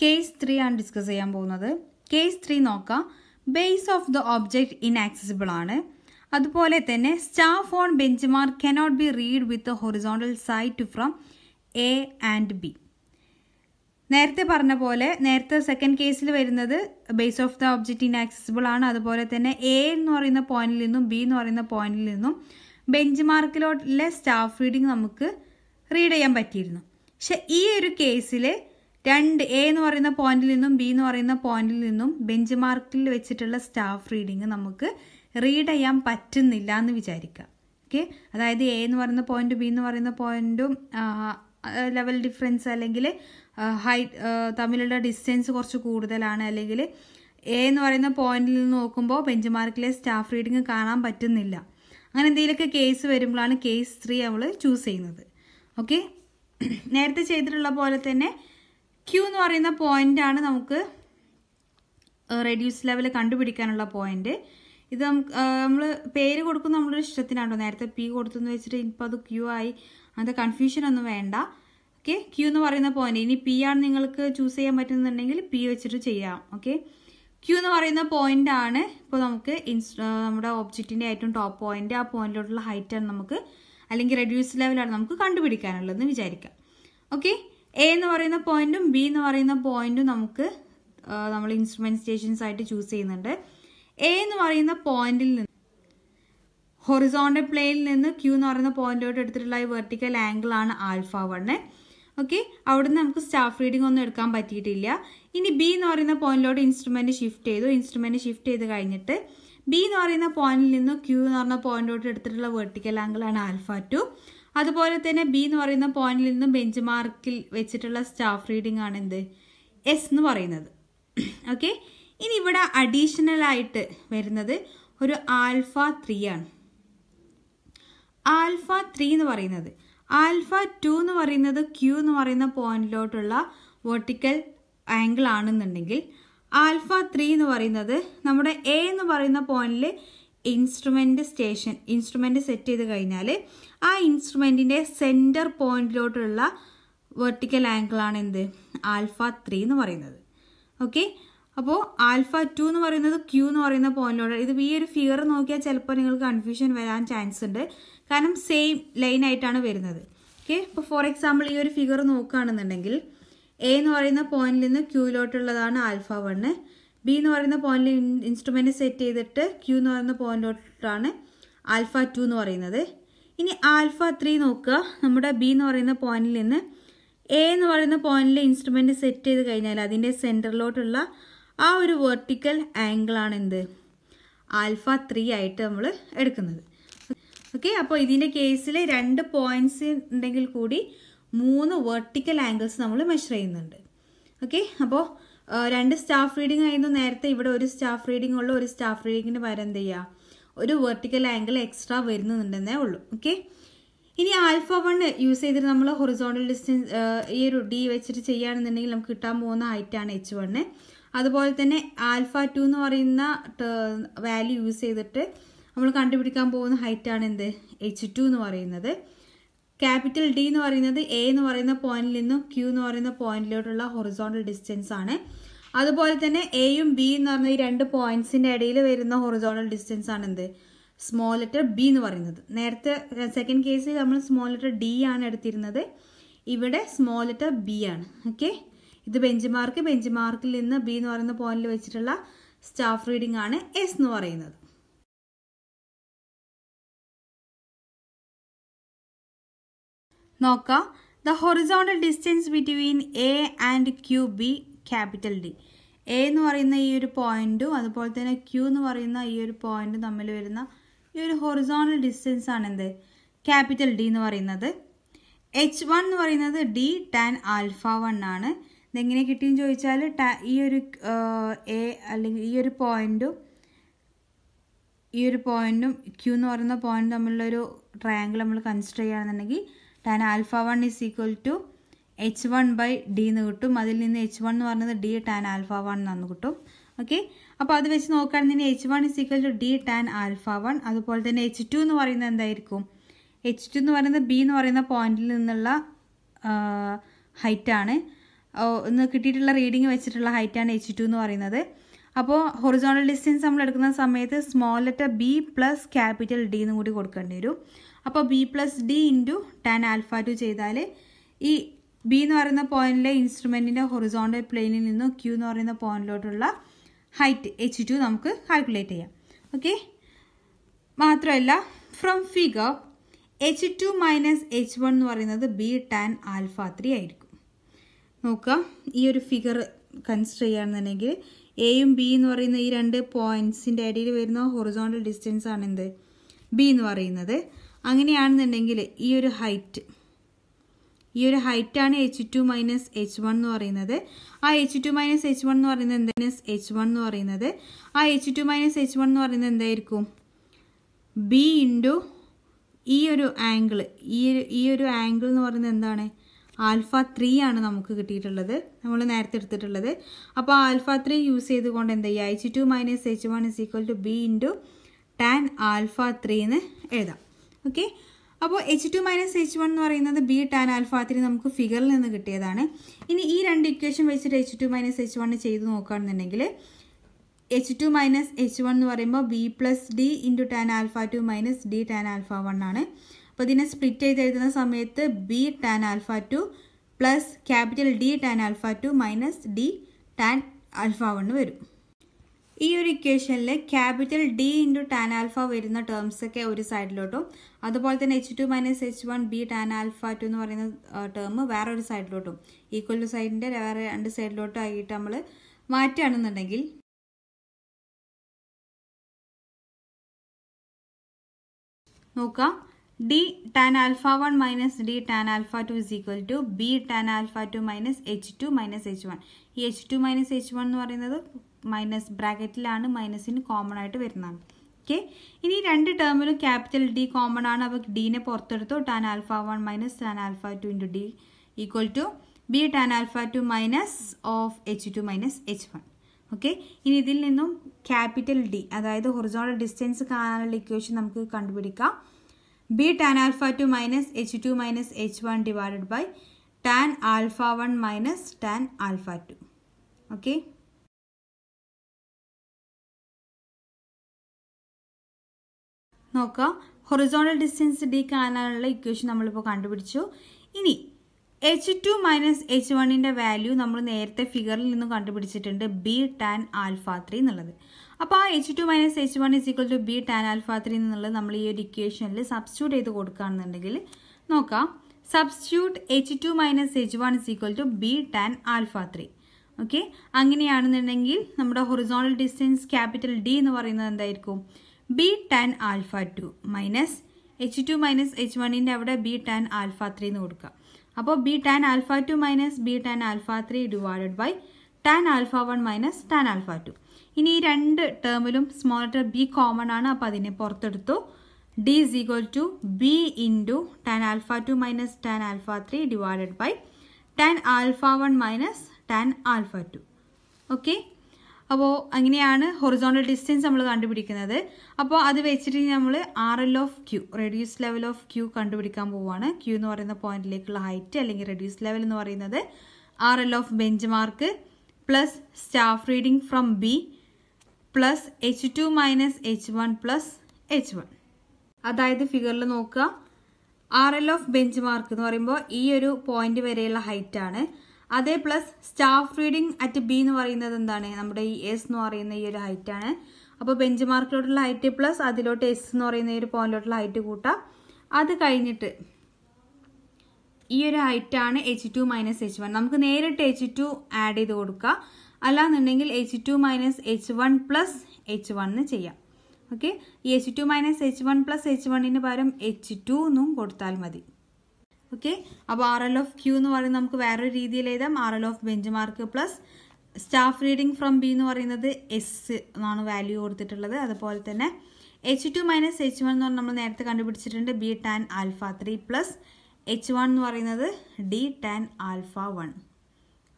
case three ആണ് discuss ചെയ്യാൻ പോകുന്നത് കേസ് ത്രീ നോക്കാം base of the in inaccessible ആണ് അതുപോലെ തന്നെ staff on bench mark cannot be read with horizontal sight from A and B നേരത്തെ പറഞ്ഞ പോലെ നേരത്തെ സെക്കൻഡ് കേസിൽ വരുന്നത് base of the object inaccessible ആണ് അതുപോലെ തന്നെ എ എന്ന് പറയുന്ന പോയിന്റിൽ നിന്നും ബി എന്ന് പറയുന്ന പോയിന്റിൽ നിന്നും ബെഞ്ച് മാർക്കിലോട്ടുള്ള സ്റ്റാഫ് റീഡിങ് നമുക്ക് റീഡ് ചെയ്യാൻ പറ്റിയിരുന്നു പക്ഷെ ഈ ഒരു കേസിൽ രണ്ട് എ എന്ന് പറയുന്ന പോയിന്റിൽ നിന്നും ബി എന്ന് പറയുന്ന പോയിന്റിൽ നിന്നും ബെഞ്ച് മാർക്കിൽ വെച്ചിട്ടുള്ള സ്റ്റാഫ് റീഡിങ് നമുക്ക് റീഡ് ചെയ്യാൻ പറ്റുന്നില്ല എന്ന് വിചാരിക്കാം ഓക്കെ അതായത് എ എന്ന് പറയുന്ന പോയിന്റ് ബി എന്ന് പറയുന്ന പോയിന്റും ലെവൽ ഡിഫറൻസ് അല്ലെങ്കിൽ ഹൈറ്റ് തമ്മിലുള്ള ഡിസ്റ്റൻസ് കുറച്ച് കൂടുതലാണ് അല്ലെങ്കിൽ എ എന്ന് പറയുന്ന പോയിന്റിൽ നിന്ന് നോക്കുമ്പോൾ ബെഞ്ച് മാർക്കിലെ സ്റ്റാഫ് റീഡിങ് കാണാൻ പറ്റുന്നില്ല അങ്ങനെ എന്തെങ്കിലുമൊക്കെ കേസ് വരുമ്പോഴാണ് കേസ് ത്രീ അവൾ ചൂസ് ചെയ്യുന്നത് ഓക്കെ നേരത്തെ ചെയ്തിട്ടുള്ള പോലെ തന്നെ ക്യൂ എന്ന് പറയുന്ന ആണ് നമുക്ക് റെഡ്യൂസ് ലെവൽ കണ്ടുപിടിക്കാനുള്ള പോയിന്റ് ഇത് നമ്മൾ പേര് കൊടുക്കുന്ന നമ്മളൊരു ഇഷ്ടത്തിനാണോ നേരത്തെ പി കൊടുത്തെന്ന് വെച്ചിട്ട് ഇപ്പം അത് ക്യൂ ആയി അങ്ങനത്തെ കൺഫ്യൂഷൻ ഒന്നും വേണ്ട ഓക്കെ ക്യൂ എന്ന് പറയുന്ന പോയിന്റ് ഇനി പി ആണ് നിങ്ങൾക്ക് ചൂസ് ചെയ്യാൻ പറ്റുന്നുണ്ടെങ്കിൽ പി വെച്ചിട്ട് ചെയ്യാം ഓക്കെ ക്യൂ എന്ന് പറയുന്ന പോയിന്റ് ആണ് ഇപ്പോൾ നമുക്ക് നമ്മുടെ ഓബ്ജക്റ്റിൻ്റെ ഏറ്റവും ടോപ്പ് പോയിന്റ് ആ പോയിന്റിലോട്ടുള്ള ഹൈറ്റാണ് നമുക്ക് അല്ലെങ്കിൽ റെഡ്യൂസ് ലെവലാണ് നമുക്ക് കണ്ടുപിടിക്കാനുള്ളതെന്ന് വിചാരിക്കാം ഓക്കെ എ എന്ന് പറയുന്ന പോയിന്റും ബി എന്ന് പറയുന്ന പോയിന്റും നമുക്ക് നമ്മൾ ഇൻസ്ട്രുമെന്റ് സ്റ്റേഷൻസ് ആയിട്ട് ചൂസ് ചെയ്യുന്നുണ്ട് എ എന്ന് പറയുന്ന പോയിന്റിൽ നിന്ന് ഹൊറിസോണ്ടൽ പ്ലെയിൽ നിന്ന് ക്യൂ എന്ന് പറയുന്ന പോയിന്റോട്ട് എടുത്തിട്ടുള്ള ഈ വെർട്ടിക്കൽ ആംഗിൾ ആണ് ആൽഫ വണ്ണ് ഓക്കെ നിന്ന് നമുക്ക് സ്റ്റാഫ് റീഡിംഗ് ഒന്നും എടുക്കാൻ പറ്റിയിട്ടില്ല ഇനി ബി എന്ന് പറയുന്ന പോയിന്റിലോട്ട് ഇൻസ്ട്രുമെന്റ് ഷിഫ്റ്റ് ചെയ്തു ഇൻസ്ട്രുമെന്റ് ഷിഫ്റ്റ് ചെയ്ത് കഴിഞ്ഞിട്ട് ബി എന്ന് പറയുന്ന പോയിന്റിൽ നിന്ന് ക്യൂ എന്ന് പറഞ്ഞ പോയിന്റിലോട്ട് എടുത്തിട്ടുള്ള വെർട്ടിക്കൽ ആംഗിൾ ആണ് ആൽഫ ടു അതുപോലെ തന്നെ ബി എന്ന് പറയുന്ന പോയിന്റിൽ നിന്നും ബെഞ്ച് മാർക്കിൽ വെച്ചിട്ടുള്ള സ്റ്റാഫ് റീഡിംഗ് ആണ് എന്ത് എസ് എന്ന് പറയുന്നത് ഓക്കെ ഇനി ഇവിടെ അഡീഷണൽ ആയിട്ട് വരുന്നത് ഒരു ആൽഫ ത്രീ ആണ് ആൽഫ ത്രീ എന്ന് പറയുന്നത് ആൽഫ ടു എന്ന് പറയുന്നത് ക്യൂ എന്ന് പറയുന്ന പോയിന്റിലോട്ടുള്ള വെർട്ടിക്കൽ ആംഗിൾ ആണെന്നുണ്ടെങ്കിൽ ആൽഫ ത്രീ എന്ന് പറയുന്നത് നമ്മുടെ എ എന്ന് പറയുന്ന പോയിന്റിൽ ഇൻസ്ട്രുമെൻ്റ് സ്റ്റേഷൻ ഇൻസ്ട്രുമെൻ്റ് സെറ്റ് ചെയ്ത് കഴിഞ്ഞാൽ ആ ഇൻസ്ട്രുമെൻറ്റിൻ്റെ സെൻറ്റർ പോയിന്റിലോട്ടുള്ള വെർട്ടിക്കൽ ആംഗിളാണ് എന്ത് ആൽഫ ത്രീ എന്ന് പറയുന്നത് ഓക്കെ അപ്പോൾ ആൽഫ ടു എന്ന് പറയുന്നത് ക്യൂ എന്ന് പറയുന്ന പോയിന്റിലോട്ട് ഇത് ഈ ഒരു ഫിഗർ നോക്കിയാൽ ചിലപ്പോൾ നിങ്ങൾക്ക് കൺഫ്യൂഷൻ വരാൻ ചാൻസ് ഉണ്ട് കാരണം സെയിം ലൈനായിട്ടാണ് വരുന്നത് ഓക്കെ ഇപ്പോൾ ഫോർ എക്സാമ്പിൾ ഈ ഒരു ഫിഗർ നോക്കുകയാണെന്നുണ്ടെങ്കിൽ എ എന്ന് പറയുന്ന പോയിന്റിൽ നിന്ന് ക്യൂയിലോട്ടുള്ളതാണ് ആൽഫ വണ് ബി എന്ന് പറയുന്ന പോയിന്റിൽ ഇൻസ്ട്രുമെൻറ്റ് സെറ്റ് ചെയ്തിട്ട് ക്യൂ എന്ന് പറയുന്ന പോയിന്റിലോട്ടാണ് ആൽഫ ടു എന്ന് പറയുന്നത് ഇനി ആൽഫ ത്രീ നോക്കുക നമ്മുടെ ബി എന്ന് പറയുന്ന പോയിന്റിൽ നിന്ന് എ എന്ന് പറയുന്ന പോയിന്റിൽ ഇൻസ്ട്രുമെൻറ്റ് സെറ്റ് ചെയ്ത് കഴിഞ്ഞാൽ അതിൻ്റെ സെൻറ്ററിലോട്ടുള്ള ആ ഒരു വെർട്ടിക്കൽ ആംഗിളാണ് എന്ത് ആൽഫ ത്രീ ആയിട്ട് നമ്മൾ എടുക്കുന്നത് ഓക്കെ അപ്പോൾ ഇതിൻ്റെ കേസിൽ രണ്ട് പോയിൻറ്റ്സ് ഉണ്ടെങ്കിൽ കൂടി മൂന്ന് വെർട്ടിക്കൽ ആംഗിൾസ് നമ്മൾ മെഷർ ചെയ്യുന്നുണ്ട് ഓക്കെ അപ്പോൾ രണ്ട് സ്റ്റാഫ് റീഡിംഗ് ആയിരുന്നു നേരത്തെ ഇവിടെ ഒരു സ്റ്റാഫ് റീഡിംഗ് ഉള്ളൂ ഒരു സ്റ്റാഫ് റീഡിങ്ങിന് പകരം എന്ത് ചെയ്യുക ഒരു വെർട്ടിക്കൽ ആംഗിൾ എക്സ്ട്രാ വരുന്നുണ്ടെന്നേ ഉള്ളൂ ഓക്കെ ഇനി ആൽഫ വൺ യൂസ് ചെയ്തിട്ട് നമ്മൾ ഹൊറിസോണ്ടൽ ഡിസ്റ്റൻസ് ഈ ഒരു ഡി വെച്ചിട്ട് ചെയ്യുകയാണെന്നുണ്ടെങ്കിൽ നമുക്ക് കിട്ടാൻ പോകുന്ന ഹൈറ്റാണ് എച്ച് വണ്ണ് അതുപോലെ തന്നെ ആൽഫ ടു എന്ന് പറയുന്ന വാല്യൂ യൂസ് ചെയ്തിട്ട് നമ്മൾ കണ്ടുപിടിക്കാൻ പോകുന്ന ഹൈറ്റാണ് എന്ത് എച്ച് ടു എന്ന് പറയുന്നത് ക്യാപിറ്റൽ ഡി എന്ന് പറയുന്നത് എ എന്ന് പറയുന്ന പോയിന്റിൽ നിന്നും ക്യൂ എന്ന് പറയുന്ന പോയിന്റിലോട്ടുള്ള ഹൊറിസോണ്ടൽ ഡിസ്റ്റൻസ് ആണ് അതുപോലെ തന്നെ എയും ബി എന്ന് പറയുന്ന ഈ രണ്ട് പോയിന്റ്സിൻ്റെ ഇടയിൽ വരുന്ന ഹൊറിസോണ്ടൽ ഡിസ്റ്റൻസ് ആണ് എന്ത് സ്മോൾ ലെറ്റർ ബി എന്ന് പറയുന്നത് നേരത്തെ സെക്കൻഡ് കേസിൽ നമ്മൾ സ്മോൾ ലെറ്റർ ഡി ആണ് എടുത്തിരുന്നത് ഇവിടെ സ്മോൾ ലെറ്റർ ബി ആണ് ഓക്കെ ഇത് ബെഞ്ച് മാർക്ക് ബെഞ്ച് മാർക്കിൽ നിന്ന് ബി എന്ന് പറയുന്ന പോയിന്റിൽ വെച്ചിട്ടുള്ള സ്റ്റാഫ് റീഡിംഗ് ആണ് എസ് എന്ന് പറയുന്നത് നോക്കാം the horizontal distance between A and Q B capital D A എന്ന് പറയുന്ന ഈ ഒരു പോയിന്റും അതുപോലെ തന്നെ ക്യൂ എന്ന് പറയുന്ന ഈ ഒരു പോയിന്റും തമ്മിൽ വരുന്ന ഈ ഒരു ഹൊറിസോണൽ ഡിസ്റ്റൻസ് ആണ് എന്ത് ക്യാപിറ്റൽ ഡി എന്ന് പറയുന്നത് എച്ച് വൺ എന്ന് പറയുന്നത് ഡി ടാൻ ആൽഫ വൺ ആണ് ഇതെങ്ങനെ കിട്ടിയെന്ന് ചോദിച്ചാൽ ഈ ഒരു എ അല്ലെങ്കിൽ ഈ ഒരു പോയിന്റും ഈ ഒരു പോയിന്റും ക്യൂ എന്ന് പറയുന്ന പോയിന്റ് തമ്മിലുള്ള ഒരു ട്രയാങ്കിൾ നമ്മൾ കൺസിഡർ ചെയ്യുകയാണെന്നുണ്ടെങ്കിൽ tan alpha one is equal to H one by D എന്ന് കിട്ടും അതിൽ നിന്ന് എച്ച് വൺ എന്ന് പറയുന്നത് ഡി ടാൻ ആൽഫ വൺ എന്നു കിട്ടും ഓക്കെ അപ്പോൾ അത് വെച്ച് നോക്കുകയാണെന്നുണ്ടെങ്കിൽ H one is equal to D tan alpha one അതുപോലെ തന്നെ എച്ച് ടു എന്ന് പറയുന്നത് എന്തായിരിക്കും എച്ച് ടു എന്ന് പറയുന്നത് ബി എന്ന് പറയുന്ന പോയിന്റിൽ നിന്നുള്ള ഹൈറ്റാണ് ഇന്ന് കിട്ടിയിട്ടുള്ള റീഡിങ് വെച്ചിട്ടുള്ള ഹൈറ്റാണ് എച്ച് ടു എന്ന് പറയുന്നത് അപ്പോൾ ഹൊറിസോണൽ ഡിസ്റ്റൻസ് നമ്മൾ എടുക്കുന്ന സമയത്ത് small letter b plus capital D എന്നും കൂടി കൊടുക്കേണ്ടി വരും അപ്പോൾ b plus D into tan alpha two ചെയ്താൽ ഈ ബി എന്ന് പറയുന്ന പോയിന്റിലെ ഇൻസ്ട്രുമെൻറ്റിൻ്റെ ഹൊറിസോണ്ടൽ പ്ലെയിനിൽ നിന്നും ക്യൂ എന്ന് പറയുന്ന പോയിന്റിലോട്ടുള്ള ഹൈറ്റ് എച്ച് ടു നമുക്ക് കാൽക്കുലേറ്റ് ചെയ്യാം ഓക്കെ മാത്രമല്ല from figure H two minus H one എന്ന് പറയുന്നത് ബി ടെൻ ആൽഫ ത്രീ ആയിരിക്കും നോക്കുക ഈ ഒരു ഫിഗർ കൺസിഡർ ചെയ്യുകയാണെന്നുണ്ടെങ്കിൽ എയും ബി എന്ന് പറയുന്ന ഈ രണ്ട് പോയിൻറ്റ്സിൻ്റെ ഇടയിൽ വരുന്ന ഹൊറിസോണ്ടൽ ഡിസ്റ്റൻസ് ആണ് എന്ത് ബി എന്ന് പറയുന്നത് അങ്ങനെയാണെന്നുണ്ടെങ്കിൽ ഈ ഒരു ഹൈറ്റ് ഈ ഒരു ഹൈറ്റാണ് H two minus H one എന്ന് പറയുന്നത് ആ H two minus H one എന്ന് പറയുന്നത് എന്താണ് എച്ച് വൺ എന്ന് പറയുന്നത് ആ H two minus H one എന്ന് പറയുന്നത് എന്തായിരിക്കും ബി ഇൻറ്റു ഈ ഒരു ആംഗിൾ ഈ ഒരു ഈ ഒരു ആംഗിൾ എന്ന് പറയുന്നത് എന്താണ് ആൽഫ ത്രീ ആണ് നമുക്ക് കിട്ടിയിട്ടുള്ളത് നമ്മൾ നേരത്തെ എടുത്തിട്ടുള്ളത് അപ്പോൾ ആൽഫ ത്രീ യൂസ് ചെയ്തുകൊണ്ട് എന്താ ചെയ്യുക H two minus H one is equal to b into tan alpha three എന്ന് എഴുതാം ഓക്കെ അപ്പോൾ H two minus H one എന്ന് പറയുന്നത് ബി ടാൻ ആൽഫ ത്രീ നമുക്ക് ഫിഗറിൽ നിന്ന് കിട്ടിയതാണ് ഇനി ഈ രണ്ട് ഇക്വേഷൻ വെച്ചിട്ട് H two minus H one ചെയ്ത് നോക്കുകയാണെന്നുണ്ടെങ്കിൽ H two minus H one എന്ന് പറയുമ്പോൾ b plus D into tan alpha two minus D tan alpha one ആണ് അപ്പോൾ ഇതിനെ സ്പ്ലിറ്റ് ചെയ്ത് എഴുതുന്ന സമയത്ത് b tan alpha two plus capital D tan alpha two minus D tan alpha one വരും ഈ ഒരു ഇക്വേഷനിൽ capital D into tan alpha വരുന്ന ടേംസ് ഒക്കെ ഒരു സൈഡിലോട്ടും അതുപോലെ തന്നെ H two minus H one b tan alpha two എന്ന് പറയുന്ന ടേം വേറെ ഒരു സൈഡിലോട്ടും ഈക്വൽ ടു സൈഡിൻ്റെ വേറെ രണ്ട് സൈഡിലോട്ടും ആയിട്ട് നമ്മൾ മാറ്റുകയാണെന്നുണ്ടെങ്കിൽ നോക്കാം D tan alpha one minus D tan alpha two is equal to b tan alpha two minus H two minus H one ഈ H two minus H one എന്ന് പറയുന്നത് മൈനസ് ബ്രാക്കറ്റിലാണ് മൈനസിന് കോമൺ ആയിട്ട് വരുന്നതാണ് ഓക്കെ ഇനി രണ്ട് ടേമിലും ക്യാപിറ്റൽ ഡി കോമൺ ആണ് അപ്പോൾ ഡീനെ പുറത്തെടുത്തു tan alpha one minus tan alpha two into D equal to b tan alpha two minus of H two minus H one okay ഇനി ഇതിൽ നിന്നും ക്യാപിറ്റൽ ഡി അതായത് ഹൊറിസോണൽ ഡിസ്റ്റൻസ് കാണാനുള്ള ഇക്വേഷൻ നമുക്ക് കണ്ടുപിടിക്കാം b tan alpha two minus H two minus H one divided by tan alpha one minus tan alpha two okay നോക്കുക horizontal distance D കാണാനുള്ള equation നമ്മളിപ്പോൾ കണ്ടുപിടിച്ചു ഇനി എച്ച് ടു മൈനസ് എച്ച് വണ്ണിൻ്റെ value നമ്മൾ നേരത്തെ ഫിഗറിൽ നിന്ന് കണ്ടുപിടിച്ചിട്ടുണ്ട് ബി ടാൻ ആൽഫ ത്രീ എന്നുള്ളത് അപ്പോൾ ആ H two minus H one is equal to b tan alpha three എന്നുള്ളത് നമ്മൾ ഈ ഒരു ഇക്വേഷനിൽ സബ്സ്റ്റ്യൂട്ട് ചെയ്ത് കൊടുക്കുകയാണെന്നുണ്ടെങ്കിൽ നോക്കാം substitute H two minus H one is equal to b tan alpha three okay അങ്ങനെയാണെന്നുണ്ടെങ്കിൽ നമ്മുടെ ഹൊറിസോണൽ ഡിസ്റ്റൻസ് ക്യാപിറ്റൽ ഡി എന്ന് പറയുന്നത് എന്തായിരിക്കും b tan alpha two minus H two minus H വണ്ണിൻ്റെ അവിടെ ബി ടാൻ ആൽഫ ത്രീ എന്ന് കൊടുക്കാം അപ്പോൾ b tan alpha two minus b tan alpha three divided by tan alpha one minus tan alpha two ഇനി ഈ രണ്ട് ടേമിലും small ടെ ബി കോമൺ ആണ് അപ്പോൾ അതിനെ പുറത്തെടുത്തു D is equal to b into tan alpha two minus tan alpha three divided by tan alpha one minus tan alpha two okay അപ്പോൾ അങ്ങനെയാണ് ഹൊറിസോണൽ ഡിസ്റ്റൻസ് നമ്മൾ കണ്ടുപിടിക്കുന്നത് അപ്പോൾ അത് വെച്ചിട്ട് നമ്മൾ R L of Q reduce level of Q കണ്ടുപിടിക്കാൻ പോവുകയാണ് ക്യൂ എന്ന് പറയുന്ന പോയിന്റിലേക്കുള്ള ഹൈറ്റ് അല്ലെങ്കിൽ റെഡ്യൂസ് ലെവൽ എന്ന് പറയുന്നത് R L of bench mark plus staff reading from B plus H two minus H one plus H one അതായത് ഫിഗറിൽ നോക്കുക R L of bench mark എന്ന് പറയുമ്പോൾ ഈ ഒരു പോയിന്റ് വരെയുള്ള ഹൈറ്റ് ആണ് അതേ plus staff reading at B എന്ന് പറയുന്നത് എന്താണ് നമ്മുടെ ഈ എസ് എന്ന് പറയുന്ന ഈ ഒരു ഹൈറ്റ് ആണ് അപ്പോൾ ബെഞ്ച് മാർക്കിലോട്ടുള്ള ഹൈറ്റ് പ്ലസ് അതിലോട്ട് എസ് എന്ന് പറയുന്ന ഈ ഒരു പോയിന്റിലോട്ടുള്ള ഹൈറ്റ് കൂട്ടാം അത് കഴിഞ്ഞിട്ട് ഈ ഒരു ആണ് H two minus H one നമുക്ക് നേരിട്ട് എച്ച് ടു ആഡ് ചെയ്ത് കൊടുക്കുക അല്ലാന്നുണ്ടെങ്കിൽ H two minus H one plus H one എന്ന് ചെയ്യാം ഓക്കെ ഈ H two minus H one plus H വണ്ണിന് പകരം എച്ച് ടു എന്നും കൊടുത്താൽ മതി ഓക്കെ അപ്പോൾ ആർ എൽ ഓഫ് ക്യൂ എന്ന് പറയുന്നത് നമുക്ക് വേറൊരു രീതിയിൽ എഴുതാം R L of bench mark plus staff reading from B എന്ന് പറയുന്നത് എസ് എന്നാണ് വാല്യൂ കൊടുത്തിട്ടുള്ളത് അതുപോലെ തന്നെ H two minus H one എന്ന് പറഞ്ഞാൽ നമ്മൾ നേരത്തെ കണ്ടുപിടിച്ചിട്ടുണ്ട് b tan alpha three plus H one എന്ന് പറയുന്നത് D tan alpha one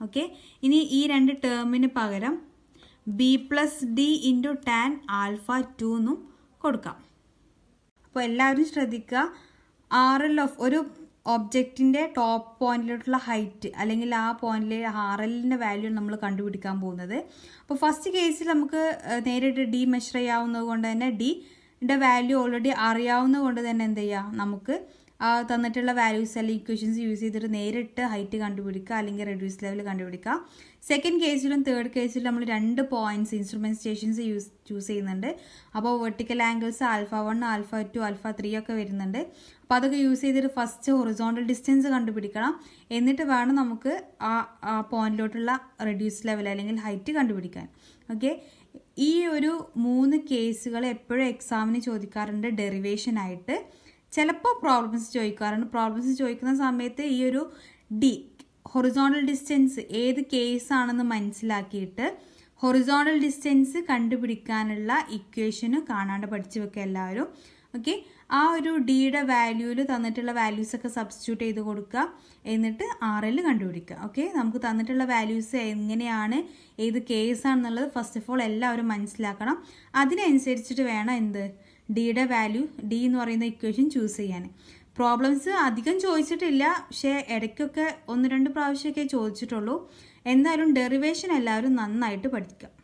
okay ഇനി ഈ രണ്ട് ടേമിന് പകരം b plus D into tan alpha two എന്നും കൊടുക്കാം അപ്പോൾ എല്ലാവരും ശ്രദ്ധിക്കുക ആർ എൽ ഓഫ് ഒരു ഒബ്ജക്റ്റിൻ്റെ ടോപ്പ് പോയിന്റിലോട്ടുള്ള ഹൈറ്റ് അല്ലെങ്കിൽ ആ പോയിന്റിലെ ആർ എല്ലിൻ്റെ വാല്യൂ നമ്മൾ കണ്ടുപിടിക്കാൻ പോകുന്നത് അപ്പോൾ ഫസ്റ്റ് കേസിൽ നമുക്ക് നേരിട്ട് ഡി മെഷർ ചെയ്യാവുന്നത് കൊണ്ട് തന്നെ ഡിൻ്റെ വാല്യൂ ഓൾറെഡി അറിയാവുന്നത് കൊണ്ട് തന്നെ എന്ത് ചെയ്യുക നമുക്ക് തന്നിട്ടുള്ള വാല്യൂസ് അല്ലെങ്കിൽ ഇക്വേഷൻസ് യൂസ് ചെയ്തിട്ട് നേരിട്ട് ഹൈറ്റ് കണ്ടുപിടിക്കുക അല്ലെങ്കിൽ റെഡ്യൂസ് ലെവൽ കണ്ടുപിടിക്കുക സെക്കൻഡ് കേസിലും തേർഡ് കേസിലും നമ്മൾ രണ്ട് points instrument stations use choose ചെയ്യുന്നുണ്ട് അപ്പോൾ vertical angles alpha one alpha two alpha three ഒക്കെ വരുന്നുണ്ട് അപ്പോൾ അതൊക്കെ യൂസ് ചെയ്തിട്ട് ഫസ്റ്റ് ഹൊറിസോണ്ടൽ ഡിസ്റ്റൻസ് കണ്ടുപിടിക്കണം എന്നിട്ട് വേണം നമുക്ക് ആ പോയിന്റിലോട്ടുള്ള റെഡ്യൂസ് ലെവൽ അല്ലെങ്കിൽ ഹൈറ്റ് കണ്ടുപിടിക്കാൻ ഓക്കെ ഈ ഒരു മൂന്ന് കേസുകൾ എപ്പോഴും എക്സാമിന് ചോദിക്കാറുണ്ട് ഡെറിവേഷനായിട്ട് ചിലപ്പോൾ പ്രോബ്ലംസ് ചോദിക്കാറുണ്ട് പ്രോബ്ലംസ് ചോദിക്കുന്ന സമയത്ത് ഈ ഒരു ഡി ഹൊറിസോണൽ ഡിസ്റ്റൻസ് ഏത് കേസ് ആണെന്ന് മനസ്സിലാക്കിയിട്ട് ഹൊറിസോണൽ ഡിസ്റ്റൻസ് കണ്ടുപിടിക്കാനുള്ള ഇക്വേഷന് കാണാണ്ട് പഠിച്ചു വെക്കുക എല്ലാവരും ഓക്കെ ആ ഒരു ഡിയുടെ വാല്യൂല് തന്നിട്ടുള്ള വാല്യൂസ് ഒക്കെ സബ്സ്റ്റിറ്റ്യൂട്ട് ചെയ്ത് കൊടുക്കുക എന്നിട്ട് ആർ എൽ കണ്ടുപിടിക്കുക ഓക്കെ നമുക്ക് തന്നിട്ടുള്ള വാല്യൂസ് എങ്ങനെയാണ് ഏത് കേസ് ആണെന്നുള്ളത് ഫസ്റ്റ് ഓഫ് ഓൾ എല്ലാവരും മനസ്സിലാക്കണം അതിനനുസരിച്ചിട്ട് വേണം എന്ത് ഡിയുടെ വാല്യൂ ഡി എന്ന് പറയുന്ന ഇക്വേഷൻ ചൂസ് ചെയ്യാൻ പ്രോബ്ലംസ് അധികം ചോദിച്ചിട്ടില്ല പക്ഷേ ഇടയ്ക്കൊക്കെ ഒന്ന് രണ്ട് പ്രാവശ്യമൊക്കെ ചോദിച്ചിട്ടുള്ളൂ എന്തായാലും ഡെറിവേഷൻ എല്ലാവരും നന്നായിട്ട് പഠിക്കാം